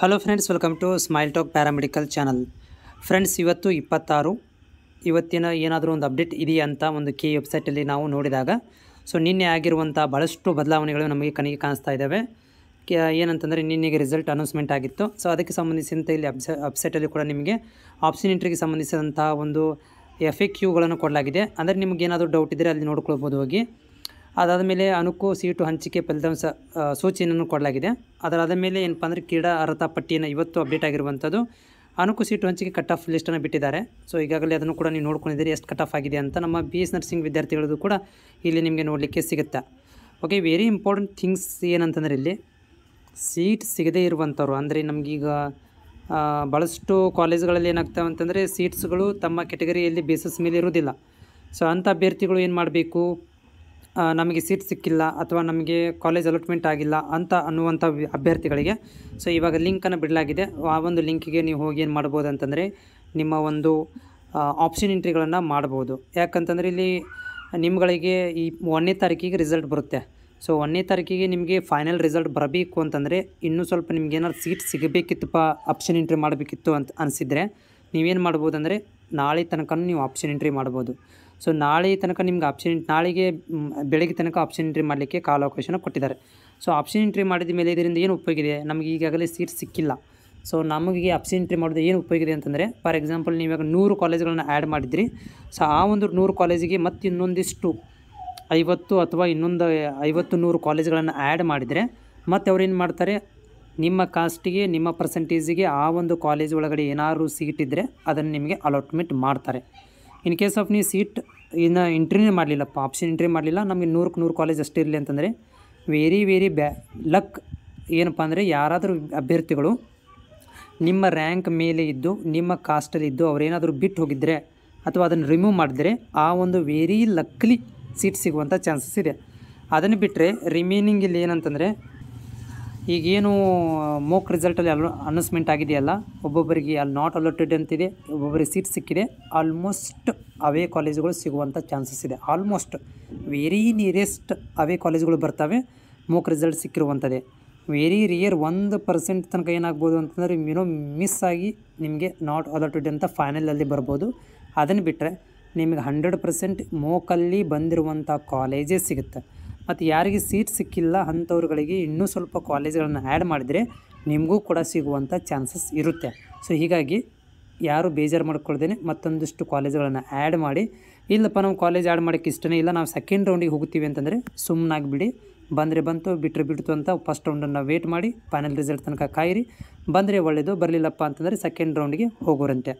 hello friends welcome to smile talk paramedical channel friends ಇವತ್ತು ಇಪ್ಪತ್ತಾರು ಇವತ್ತಿನ ಏನಾದರೂ ಒಂದು ಅಪ್ಡೇಟ್ ಇದೆಯಾ ಅಂತ ಒಂದು ಕೆ ವೆಬ್ಸೈಟಲ್ಲಿ ನಾವು ನೋಡಿದಾಗ ಸೊ ನಿನ್ನೆ ಆಗಿರುವಂಥ ಭಾಳಷ್ಟು ಬದಲಾವಣೆಗಳು ನಮಗೆ ಕಣಿಗೆ ಕಾಣಿಸ್ತಾ ಇದ್ದಾವೆ ಏನಂತಂದರೆ ನಿನ್ನೆಗೆ ರಿಸಲ್ಟ್ ಅನೌನ್ಸ್ಮೆಂಟ್ ಆಗಿತ್ತು ಸೊ ಅದಕ್ಕೆ ಸಂಬಂಧಿಸಿದಂತೆ ಇಲ್ಲಿ ಅಬ್ಸ ವೆಬ್ಸೈಟಲ್ಲಿ ಕೂಡ ನಿಮಗೆ ಆಪ್ಷನ್ ಎಂಟ್ರಿಗೆ ಸಂಬಂಧಿಸಿದಂಥ ಒಂದು ಎಫ್ ಎ ಕ್ಯೂಗಳನ್ನು ಕೊಡಲಾಗಿದೆ ಅಂದರೆ ನಿಮಗೇನಾದರೂ ಡೌಟ್ ಇದ್ದರೆ ಅಲ್ಲಿ ನೋಡ್ಕೊಳ್ಬೋದು ಹೋಗಿ ಅದಾದ ಮೇಲೆ ಅನುಕು ಸೀಟು ಹಂಚಿಕೆ ಫಲಿತಾಂಶ ಸೂಚನೆಯನ್ನು ಕೊಡಲಾಗಿದೆ ಅದರಾದ ಮೇಲೆ ಏನಪ್ಪ ಅಂದರೆ ಕ್ರೀಡಾ ಅರ್ಹತಾ ಪಟ್ಟಿಯನ್ನು ಇವತ್ತು ಅಪ್ಡೇಟ್ ಆಗಿರುವಂಥದ್ದು ಅನುಕು ಸೀಟು ಹಂಚಿಕೆ ಕಟ್ ಆಫ್ ಲಿಸ್ಟನ್ನು ಬಿಟ್ಟಿದ್ದಾರೆ ಸೊ ಈಗಾಗಲೇ ಅದನ್ನು ಕೂಡ ನೀವು ನೋಡ್ಕೊಂಡಿದ್ದೀರಿ ಎಷ್ಟು ಕಟ್ ಆಫ್ ಆಗಿದೆ ಅಂತ ನಮ್ಮ ಬಿ ಎಸ್ ನರ್ಸಿಂಗ್ ವಿದ್ಯಾರ್ಥಿಗಳದ್ದು ಕೂಡ ಇಲ್ಲಿ ನಿಮಗೆ ನೋಡಲಿಕ್ಕೆ ಸಿಗುತ್ತೆ ಓಕೆ ವೆರಿ ಇಂಪಾರ್ಟೆಂಟ್ ಥಿಂಗ್ಸ್ ಏನಂತಂದರೆ ಇಲ್ಲಿ ಸೀಟ್ ಸಿಗದೇ ಇರುವಂಥವ್ರು ಅಂದರೆ ನಮಗೀಗ ಭಾಳಷ್ಟು ಕಾಲೇಜ್ಗಳಲ್ಲಿ ಏನಾಗ್ತಾವೆ ಅಂತಂದರೆ ಸೀಟ್ಸ್ಗಳು ತಮ್ಮ ಕೆಟಗರಿಯಲ್ಲಿ ಬೇಸಸ್ ಮೇಲೆ ಇರುವುದಿಲ್ಲ ಸೊ ಅಂಥ ಅಭ್ಯರ್ಥಿಗಳು ಏನು ಮಾಡಬೇಕು ನಮಗೆ ಸೀಟ್ ಸಿಕ್ಕಿಲ್ಲ ಅಥವಾ ನಮಗೆ ಕಾಲೇಜ್ ಅಲಾಟ್ಮೆಂಟ್ ಆಗಿಲ್ಲ ಅಂತ ಅನ್ನುವಂಥ ಅಭ್ಯರ್ಥಿಗಳಿಗೆ ಸೊ ಇವಾಗ ಲಿಂಕನ್ನು ಬಿಡಲಾಗಿದೆ ಆ ಒಂದು ಲಿಂಕಿಗೆ ನೀವು ಹೋಗಿ ಏನು ಮಾಡ್ಬೋದು ಅಂತಂದರೆ ನಿಮ್ಮ ಒಂದು ಆಪ್ಷನ್ ಎಂಟ್ರಿಗಳನ್ನು ಮಾಡ್ಬೋದು ಯಾಕಂತಂದರೆ ಇಲ್ಲಿ ನಿಮ್ಗಳಿಗೆ ಈ ಒಂದನೇ ತಾರೀಕಿಗೆ ರಿಸಲ್ಟ್ ಬರುತ್ತೆ ಸೊ ಒಂದನೇ ತಾರೀಕಿಗೆ ನಿಮಗೆ ಫೈನಲ್ ರಿಸಲ್ಟ್ ಬರಬೇಕು ಅಂತಂದರೆ ಇನ್ನೂ ಸ್ವಲ್ಪ ನಿಮ್ಗೆ ಏನಾದ್ರು ಸೀಟ್ ಸಿಗಬೇಕಿತ್ತಪ್ಪ ಆಪ್ಷನ್ ಎಂಟ್ರಿ ಮಾಡಬೇಕಿತ್ತು ಅಂತ ಅನಿಸಿದರೆ ನೀವೇನು ಮಾಡ್ಬೋದು ಅಂದರೆ ನಾಳೆ ತನಕ ನೀವು ಆಪ್ಷನ್ ಎಂಟ್ರಿ ಮಾಡ್ಬೋದು ಸೊ ನಾಳೆ ತನಕ ನಿಮ್ಗೆ ಆಪ್ಷನ್ ನಾಳೆಗೆ ಬೆಳಗ್ಗೆ ತನಕ ಆಪ್ಷನ್ ಎಂಟ್ರಿ ಮಾಡಲಿಕ್ಕೆ ಕಾಲಾವಕಾಶನ ಕೊಟ್ಟಿದ್ದಾರೆ ಸೊ ಆಪ್ಷನ್ ಎಂಟ್ರಿ ಮಾಡಿದ ಮೇಲೆ ಇದರಿಂದ ಏನು ಉಪಯೋಗಿದೆ ನಮಗೆ ಈಗಾಗಲೇ ಸೀಟ್ ಸಿಕ್ಕಿಲ್ಲ ಸೊ ನಮಗೆ ಆಪ್ಷನ್ ಎಂಟ್ರಿ ಮಾಡೋದು ಏನು ಇದೆ ಅಂತಂದರೆ ಫಾರ್ ಎಕ್ಸಾಂಪಲ್ ನೀವು ನೂರು ಕಾಲೇಜ್ಗಳನ್ನ ಆ್ಯಡ್ ಮಾಡಿದ್ರಿ ಸೊ ಆ ಒಂದು ನೂರು ಕಾಲೇಜಿಗೆ ಮತ್ತು ಇನ್ನೊಂದಿಷ್ಟು ಐವತ್ತು ಅಥವಾ ಇನ್ನೊಂದು ಐವತ್ತು ನೂರು ಕಾಲೇಜ್ಗಳನ್ನು ಆ್ಯಡ್ ಮಾಡಿದರೆ ಮತ್ತು ಅವ್ರೇನು ಮಾಡ್ತಾರೆ ನಿಮ್ಮ ಕಾಸ್ಟಿಗೆ ನಿಮ್ಮ ಪರ್ಸೆಂಟೇಜಿಗೆ ಆ ಒಂದು ಕಾಲೇಜ್ ಒಳಗಡೆ ಏನಾದರೂ ಸೀಟ್ ಇದ್ದರೆ ಅದನ್ನು ನಿಮಗೆ ಅಲಾಟ್ಮೆಂಟ್ ಮಾಡ್ತಾರೆ ಇನ್ ಕೇಸ್ ಆಫ್ ನೀವು ಸೀಟ್ ಇನ್ನು ಎಂಟ್ರಿನೇ ಮಾಡಲಿಲ್ಲಪ್ಪ ಆಪ್ಷನ್ ಎಂಟ್ರಿ ಮಾಡಲಿಲ್ಲ ನಮಗೆ ನೂರಕ್ಕೆ ನೂರು ಕಾಲೇಜ್ ಅಷ್ಟೇ ಇರಲಿ ಅಂತಂದರೆ ವೆರಿ ವೆರಿ ಬ್ಯಾ ಲಕ್ ಏನಪ್ಪ ಅಂದರೆ ಯಾರಾದರೂ ಅಭ್ಯರ್ಥಿಗಳು ನಿಮ್ಮ ರ್ಯಾಂಕ್ ಮೇಲೆ ಇದ್ದು ನಿಮ್ಮ ಕಾಸ್ಟಲ್ಲಿ ಇದ್ದು ಅವರೇನಾದರೂ ಬಿಟ್ಟು ಹೋಗಿದ್ದರೆ ಅಥವಾ ಅದನ್ನು ರಿಮೂವ್ ಮಾಡಿದರೆ ಆ ಒಂದು ವೆರಿ ಲಕ್ಲಿ ಸೀಟ್ ಸಿಗುವಂಥ ಚಾನ್ಸಸ್ ಇದೆ ಅದನ್ನು ಬಿಟ್ಟರೆ ರಿಮೈನಿಂಗ್ ಇಲ್ಲಿ ಏನಂತಂದರೆ ಈಗೇನು ಮೋಕ್ ರಿಸಲ್ಟಲ್ಲಿ ಅಲ್ ಅನೌನ್ಸ್ಮೆಂಟ್ ಆಗಿದೆಯಲ್ಲ ಒಬ್ಬೊಬ್ಬರಿಗೆ ಅಲ್ಲಿ ನಾಟ್ ಅಲೋಟೆಡ್ ಅಂತಿದೆ ಒಬ್ಬೊಬ್ಬರಿಗೆ ಸೀಟ್ ಸಿಕ್ಕಿದೆ ಆಲ್ಮೋಸ್ಟ್ ಅವೇ ಕಾಲೇಜುಗಳು ಸಿಗುವಂಥ ಚಾನ್ಸಸ್ ಇದೆ ಆಲ್ಮೋಸ್ಟ್ ವೆರಿ ನಿಯರೆಸ್ಟ್ ಅವೇ ಕಾಲೇಜುಗಳು ಬರ್ತವೆ ಮೋಕ್ ರಿಸಲ್ಟ್ ಸಿಕ್ಕಿರುವಂಥದ್ದೇ ವೆರಿ ರಿಯರ್ ಒಂದು ಪರ್ಸೆಂಟ್ ತನಕ ಏನಾಗ್ಬೋದು ಅಂತಂದರೆ ಏನೋ ಮಿಸ್ ಆಗಿ ನಿಮಗೆ ನಾಟ್ ಅಲೋಟೆಡ್ ಅಂತ ಫೈನಲಲ್ಲಿ ಬರ್ಬೋದು ಅದನ್ನು ಬಿಟ್ಟರೆ ನಿಮಗೆ ಹಂಡ್ರೆಡ್ ಪರ್ಸೆಂಟ್ ಮೋಕಲ್ಲಿ ಬಂದಿರುವಂಥ ಕಾಲೇಜೇ ಸಿಗುತ್ತೆ ಮತ್ತು ಯಾರಿಗೆ ಸೀಟ್ ಸಿಕ್ಕಿಲ್ಲ ಅಂಥವ್ರುಗಳಿಗೆ ಇನ್ನೂ ಸ್ವಲ್ಪ ಕಾಲೇಜ್ಗಳನ್ನು ಆ್ಯಡ್ ಮಾಡಿದರೆ ನಿಮಗೂ ಕೂಡ ಸಿಗುವಂಥ ಚಾನ್ಸಸ್ ಇರುತ್ತೆ ಸೊ ಹೀಗಾಗಿ ಯಾರು ಬೇಜಾರು ಮಾಡ್ಕೊಳ್ದೇನೆ ಮತ್ತೊಂದಿಷ್ಟು ಕಾಲೇಜ್ಗಳನ್ನು ಆ್ಯಡ್ ಮಾಡಿ ಇಲ್ಲಪ್ಪ ನಾವು ಕಾಲೇಜ್ ಆ್ಯಡ್ ಮಾಡೋಕ್ಕೆ ಇಷ್ಟನೇ ಇಲ್ಲ ನಾವು ಸೆಕೆಂಡ್ ರೌಂಡಿಗೆ ಹೋಗ್ತೀವಿ ಅಂತಂದರೆ ಸುಮ್ಮನಾಗಿಬಿಡಿ ಬಂದರೆ ಬಂತು ಬಿಟ್ಟರೆ ಬಿಡ್ತು ಅಂತ ಫಸ್ಟ್ ರೌಂಡನ್ನು ವೇಟ್ ಮಾಡಿ ಫೈನಲ್ ರಿಸಲ್ಟ್ ತನಕ ಕಾಯಿರಿ ಬಂದರೆ ಒಳ್ಳೆಯದು ಬರಲಿಲ್ಲಪ್ಪ ಅಂತಂದರೆ ಸೆಕೆಂಡ್ ರೌಂಡಿಗೆ ಹೋಗೋರಂತೆ